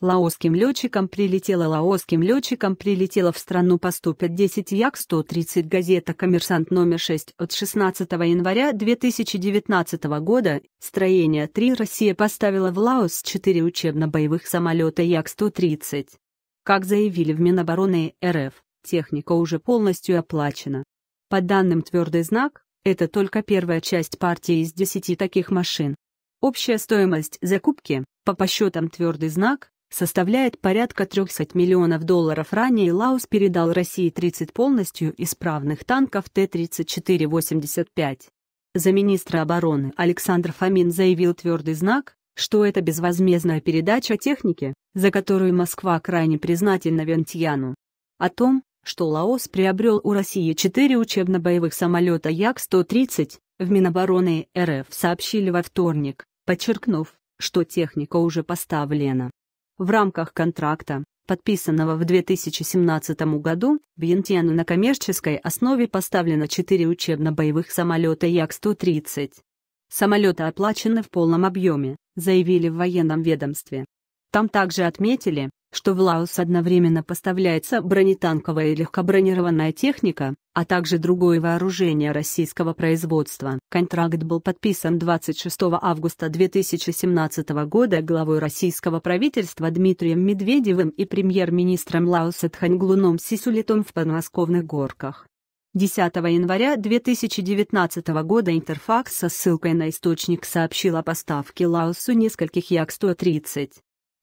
Лаосским летчикам прилетело Лаосским летчикам прилетело в страну поступят 10 Як-130 газета «Коммерсант» номер 6 от 16 января 2019 года. Строение 3 Россия поставила в Лаос 4 учебно-боевых самолета Як-130. Как заявили в Минобороны РФ, техника уже полностью оплачена. По данным «Твердый знак», это только первая часть партии из 10 таких машин. Общая стоимость закупки, по посчетам «Твердый знак», составляет порядка 300 миллионов долларов. Ранее Лаос передал России 30 полностью исправных танков Т-34-85. Замминистра обороны Александр Фомин заявил твердый знак, что это безвозмездная передача техники, за которую Москва крайне признательна Вентьяну. О том, что Лаос приобрел у России 4 учебно-боевых самолета Як-130, в Минобороны РФ сообщили во вторник, подчеркнув, что техника уже поставлена. В рамках контракта, подписанного в 2017 году, в на коммерческой основе поставлено 4 учебно-боевых самолета Як-130. Самолеты оплачены в полном объеме, заявили в военном ведомстве. Там также отметили, что в Лаос одновременно поставляется бронетанковая и легкобронированная техника, а также другое вооружение российского производства. Контракт был подписан 26 августа 2017 года главой российского правительства Дмитрием Медведевым и премьер-министром Лаоса Тханьглуном Сисулитом в подмосковных горках. 10 января 2019 года Интерфакс со ссылкой на источник сообщил о поставке Лаосу нескольких Як-130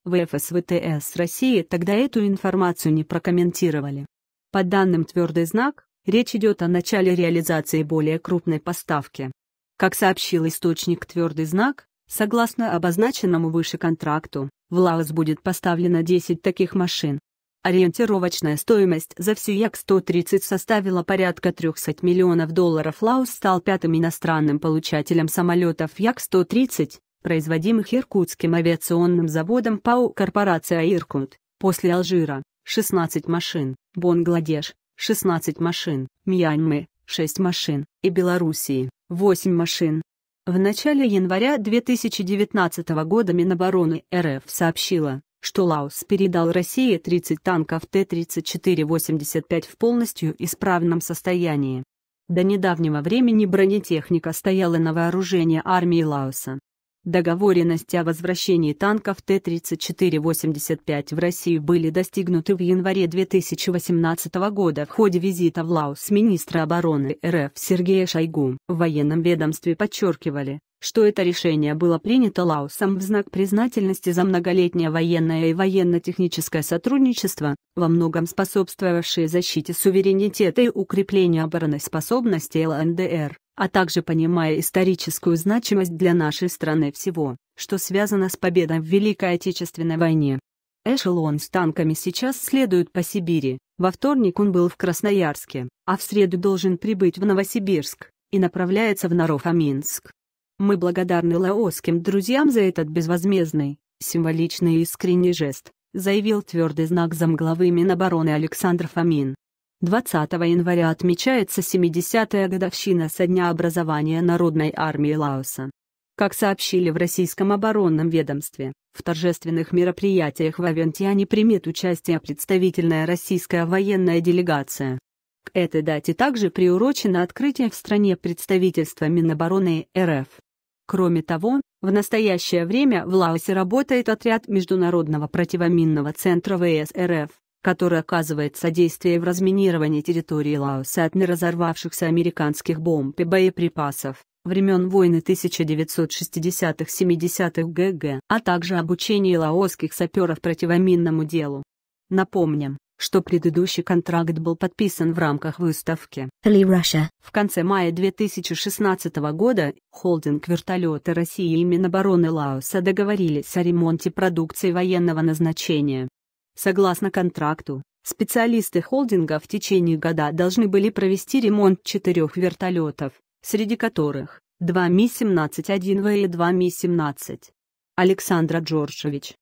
в ФСВТС России тогда эту информацию не прокомментировали. По данным «Твердый знак», речь идет о начале реализации более крупной поставки. Как сообщил источник «Твердый знак», согласно обозначенному выше контракту, в Лаос будет поставлено 10 таких машин. Ориентировочная стоимость за всю Як-130 составила порядка 300 миллионов долларов. Лаос стал пятым иностранным получателем самолетов Як-130, производимых Иркутским авиационным заводом ПАО «Корпорация Иркут», после Алжира – 16 машин, Бангладеш – 16 машин, Мьянмы – 6 машин и Белоруссии – 8 машин. В начале января 2019 года Минобороны РФ сообщила, что Лаос передал России 30 танков Т-34-85 в полностью исправном состоянии. До недавнего времени бронетехника стояла на вооружении армии Лаоса, Договоренности о возвращении танков Т-34-85 в Россию были достигнуты в январе 2018 года в ходе визита в Лаос министра обороны РФ Сергея Шойгу. В военном ведомстве подчеркивали, что это решение было принято Лаосом в знак признательности за многолетнее военное и военно-техническое сотрудничество, во многом способствовавшее защите суверенитета и укреплению обороноспособности ЛНДР а также понимая историческую значимость для нашей страны всего, что связано с победой в Великой Отечественной войне. Эшелон с танками сейчас следует по Сибири, во вторник он был в Красноярске, а в среду должен прибыть в Новосибирск, и направляется в Норов-Аминск. Мы благодарны лаосским друзьям за этот безвозмездный, символичный и искренний жест, заявил твердый знак замглавы Минобороны Александр Фомин. 20 января отмечается 70-я годовщина со дня образования Народной армии Лаоса. Как сообщили в Российском оборонном ведомстве, в торжественных мероприятиях в Авентиане примет участие представительная российская военная делегация. К этой дате также приурочено открытие в стране представительства Минобороны РФ. Кроме того, в настоящее время в Лаосе работает отряд Международного противоминного центра ВС РФ, который оказывает содействие в разминировании территории Лаоса от неразорвавшихся американских бомб и боеприпасов времен войны 1960-70-х ГГ, а также обучении лаосских саперов противоминному делу. Напомним, что предыдущий контракт был подписан в рамках выставки Ли Russia. В конце мая 2016 года холдинг вертолета России и Минобороны Лаоса договорились о ремонте продукции военного назначения, Согласно контракту, специалисты холдинга в течение года должны были провести ремонт четырех вертолетов, среди которых два Ми-17-1В и два Ми-17. Александра Джорджевич,